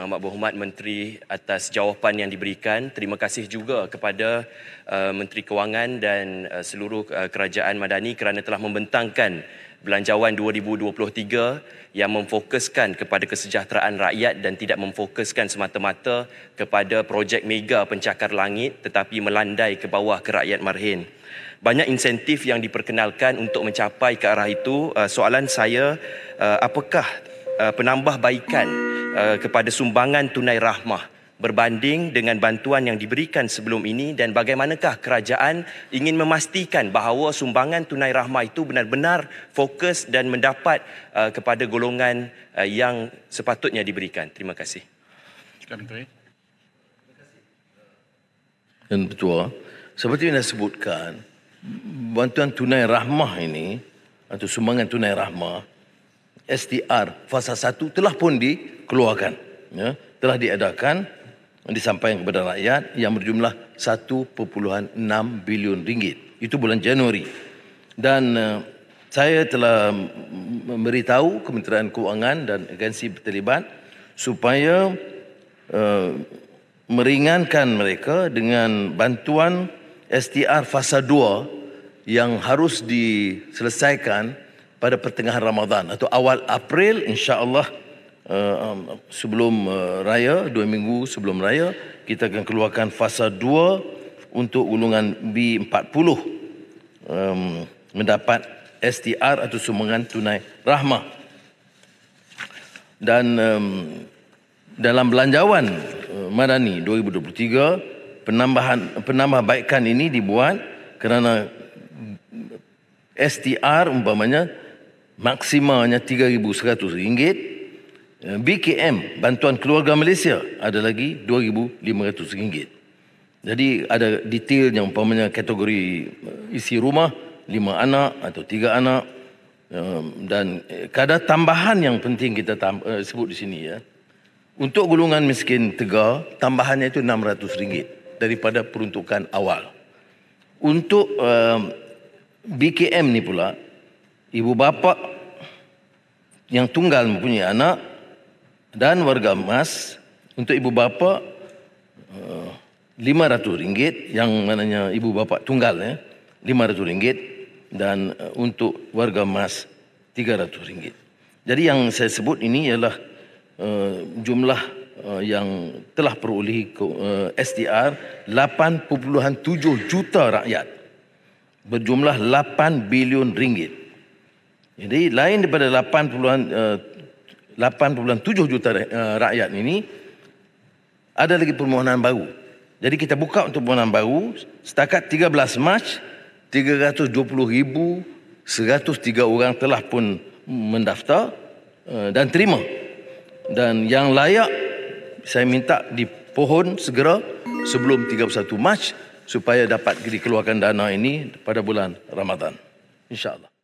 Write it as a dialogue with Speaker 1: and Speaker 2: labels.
Speaker 1: Yang ah, Amat Berhormat Menteri atas jawapan yang diberikan. Terima kasih juga kepada ah, Menteri Kewangan dan ah, seluruh kerajaan Madani kerana telah membentangkan belanjawan 2023 yang memfokuskan kepada kesejahteraan rakyat dan tidak memfokuskan semata-mata kepada projek mega pencakar langit tetapi melandai ke bawah ke rakyat marhin. Banyak insentif yang diperkenalkan untuk mencapai ke arah itu. Soalan saya, apakah penambah baikan hmm. Eh, kepada sumbangan tunai rahmah berbanding dengan bantuan yang diberikan sebelum ini dan bagaimanakah kerajaan ingin memastikan bahawa sumbangan tunai rahmah itu benar-benar fokus dan mendapat eh, kepada golongan eh, yang sepatutnya diberikan. Terima kasih.
Speaker 2: dan Ketua, seperti yang saya sebutkan, bantuan tunai rahmah ini atau sumbangan tunai rahmah STR fasa 1 telah pun di keluarkan. Ya, telah diadakan disampaikan kepada rakyat yang berjumlah 1.6 bilion ringgit. Itu bulan Januari. Dan uh, saya telah memberitahu Kementerian Keuangan dan agensi terlibat supaya uh, meringankan mereka dengan bantuan STR fasa 2 yang harus diselesaikan pada pertengahan Ramadan atau awal April insya-Allah Eh, um, sebelum uh, raya dua minggu sebelum raya kita akan keluarkan fasa dua untuk ulungan B40 um, mendapat STR atau sumbangan tunai rahmah dan um, dalam belanjawan uh, Madani 2023 penambahan penambahbaikan ini dibuat kerana STR umpamanya maksimanya rm ringgit. Eh, BKM bantuan keluarga Malaysia ada lagi RM2500. Jadi ada detail yang umpamanya kategori eh, isi rumah lima anak atau tiga anak eh, dan kadar tambahan yang penting kita sebut di sini ya. Untuk golongan miskin tegar tambahannya itu RM600 daripada peruntukan awal. Untuk BKM ni pula ibu bapa yang tunggal mempunyai anak dan warga emas untuk ibu bapa eh, lima ratus ringgit yang mananya ibu bapa tunggal ya ratus ringgit dan eh, untuk warga emas tiga ratus ringgit. Jadi yang saya sebut ini ialah uh, jumlah uh, yang telah perolehi peroleh uh, SDR 8.7 juta rakyat berjumlah 8 bilion ringgit. Jadi lain daripada 8.7 uh, 8.7 juta eh, rakyat ini ada lagi permohonan baru. Jadi kita buka untuk permohonan baru setakat 13 Mac 320,103 orang telah pun mendaftar eh, dan terima. Dan yang layak saya minta di pohon segera sebelum 31 Mac supaya dapat
Speaker 1: dikeluarkan dana ini pada bulan Ramadan. Allah.